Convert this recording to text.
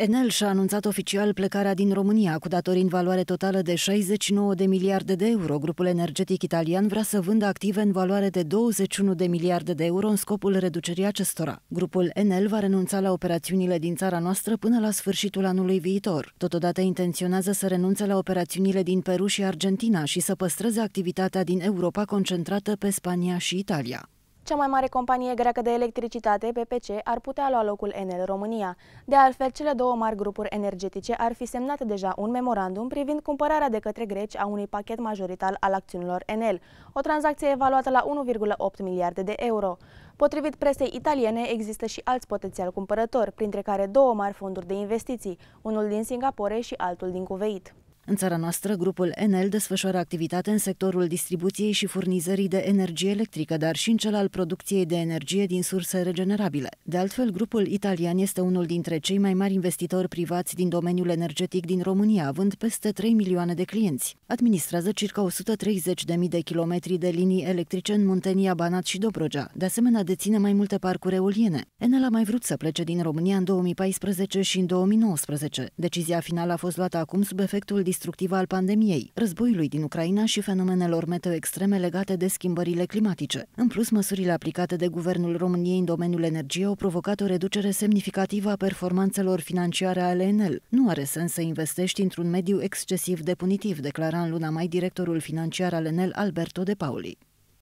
Enel și-a anunțat oficial plecarea din România cu datorii în valoare totală de 69 de miliarde de euro. Grupul energetic italian vrea să vândă active în valoare de 21 de miliarde de euro în scopul reducerii acestora. Grupul Enel va renunța la operațiunile din țara noastră până la sfârșitul anului viitor. Totodată intenționează să renunțe la operațiunile din Peru și Argentina și să păstreze activitatea din Europa concentrată pe Spania și Italia. Cea mai mare companie greacă de electricitate, PPC, ar putea lua locul Enel România. De altfel, cele două mari grupuri energetice ar fi semnat deja un memorandum privind cumpărarea de către greci a unui pachet majoritar al acțiunilor Enel, o tranzacție evaluată la 1,8 miliarde de euro. Potrivit presei italiene, există și alți potențial cumpărători, printre care două mari fonduri de investiții, unul din Singapore și altul din Cuveit. În țara noastră, grupul Enel desfășoară activitate în sectorul distribuției și furnizării de energie electrică, dar și în cel al producției de energie din surse regenerabile. De altfel, grupul italian este unul dintre cei mai mari investitori privați din domeniul energetic din România, având peste 3 milioane de clienți. Administrează circa 130.000 de kilometri de linii electrice în Muntenia, Banat și Dobrogea. De asemenea, deține mai multe parcuri eoliene. Enel a mai vrut să plece din România în 2014 și în 2019. Decizia finală a fost luată acum sub efectul destructivă al pandemiei, războiului din Ucraina și fenomenelor meteo extreme legate de schimbările climatice. În plus, măsurile aplicate de Guvernul României în domeniul energiei au provocat o reducere semnificativă a performanțelor financiare ale Enel. Nu are sens să investești într-un mediu excesiv de punitiv, declara în luna mai directorul financiar al Enel Alberto De Pauli.